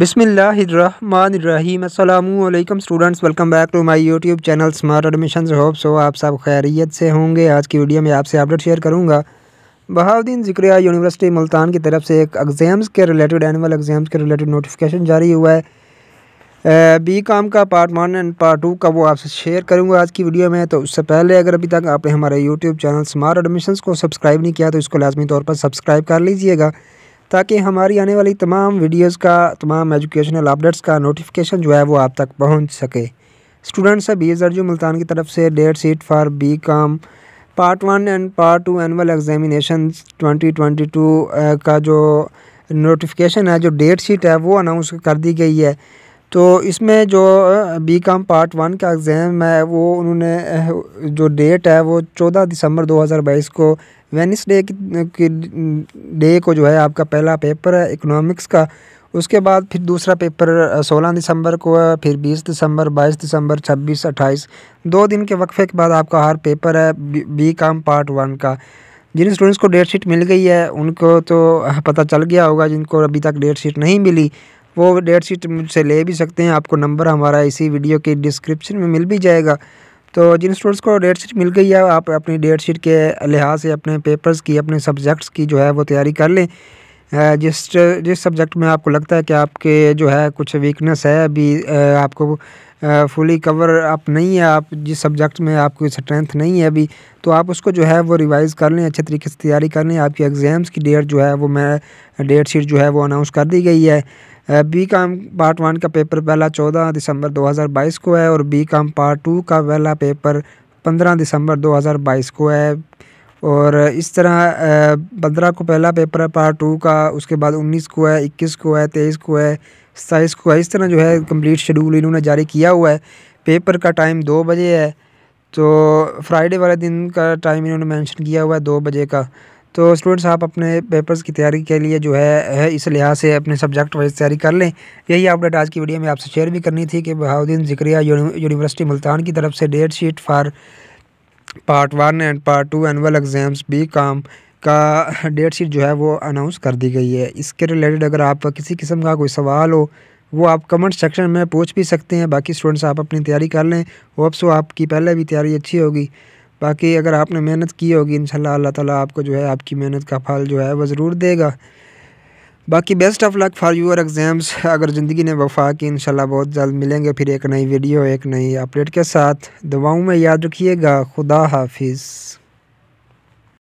बिसमीम students welcome back to my YouTube channel smart admission hope so आप सब खैरियत से होंगे आज की वीडियो में आपसे अपडेट शेयर करूंगा बहाउद्दीन जिक्रिया यूनिवर्सिटी मुल्तान की तरफ से एक एग्ज़ाम्स के रिलेटेड एनुअल एग्ज़ाम्स के रिलेटेड नोटिफिकेशन जारी हुआ है बी काम का part one and part two का वो आपसे शेयर करूंगा आज की वीडियो में तो उससे पहले अगर अभी तक आपने हमारे यूट्यूब चैनल स्मार्ट एडमिशन को सब्सक्राइब नहीं किया तो इसको लाजमी तौर पर सब्सक्राइब कर लीजिएगा ताकि हमारी आने वाली तमाम वीडियोस का तमाम एजुकेशनल अपडेट्स का नोटिफिकेशन जो है वो आप तक पहुंच सके स्टूडेंट्स अब ये जो मुल्तान की तरफ से date sheet for B com part one and part two annual examination twenty का जो नोटिफिकेशन है जो डेट शीट है वो अनाउंस कर दी गई है तो इसमें जो बी कॉम पार्ट वन का एग्ज़ाम है वो उन्होंने जो डेट है वो चौदह दिसंबर 2022 को वेनिसडे की डे को जो है आपका पहला पेपर है इकोनॉमिक्स का उसके बाद फिर दूसरा पेपर 16 दिसंबर को है फिर 20 दिसंबर 22 दिसंबर 26 28 दो दिन के वक्फे के बाद आपका हर पेपर है बी कॉम पार्ट वन का जिन स्टूडेंट्स को डेट शीट मिल गई है उनको तो पता चल गया होगा जिनको अभी तक डेट शीट नहीं मिली वो डेट शीट मुझसे ले भी सकते हैं आपको नंबर हमारा इसी वीडियो के डिस्क्रिप्शन में मिल भी जाएगा तो जिन स्टूडेंट्स को डेट शीट मिल गई है आप अपनी डेट शीट के लिहाज से अपने पेपर्स की अपने सब्जेक्ट्स की जो है वो तैयारी कर लें जिस जिस सब्जेक्ट में आपको लगता है कि आपके जो है कुछ वीकनेस है अभी आपको फुली कवर आप नहीं है आप जिस सब्जेक्ट में आपको स्ट्रेंथ नहीं है अभी तो आप उसको जो है वो रिवाइज़ कर लें अच्छे तरीके से तैयारी कर लें आपकी एग्ज़ाम्स की डेट जो है वो मैं डेट शीट जो है वो अनाउंस कर दी गई है बी काम पार्ट वन का पेपर पहला चौदह दिसंबर 2022 को है और बी काम पार्ट टू का पहला पेपर पंद्रह दिसंबर 2022 को है और इस तरह पंद्रह को पहला पेपर है पार्ट टू का उसके बाद उन्नीस को है इक्कीस को है तेईस को है सताईस को है इस तरह जो है कंप्लीट शेड्यूल इन्होंने जारी किया हुआ है पेपर का टाइम दो बजे है तो फ्राइडे वाले दिन का टाइम इन्होंने मेंशन किया हुआ है दो बजे का तो स्टूडेंट्स आप अपने पेपर्स की तैयारी के लिए जो है, इस लिहाज से अपने सब्जेक्ट वाइज तैयारी कर लें यही अपडेट आज की वीडियो में आपसे शेयर भी करनी थी कि बहाउद्दीन जिक्रिया यूनिवर्सिटी मुल्तान की तरफ से date sheet for part one and part two annual exams B com का डेट शीट जो है वो अनाउंस कर दी गई है इसके रिलेटेड अगर आप किसी किस्म का कोई सवाल हो वो आप कमेंट सेक्शन में पूछ भी सकते हैं बाकी स्टूडेंट्स आप अपनी तैयारी कर लें होप्स आपकी पहले भी तैयारी अच्छी होगी बाकी अगर आपने मेहनत की होगी इन अल्लाह ताला आपको जो है आपकी मेहनत का फल जो है वह ज़रूर देगा बाकी best of luck for your exams अगर ज़िंदगी ने वफा की शाला बहुत जल्द मिलेंगे फिर एक नई वीडियो एक नई अपडेट के साथ दुआओं में याद रखिएगा खुदा हाफिज़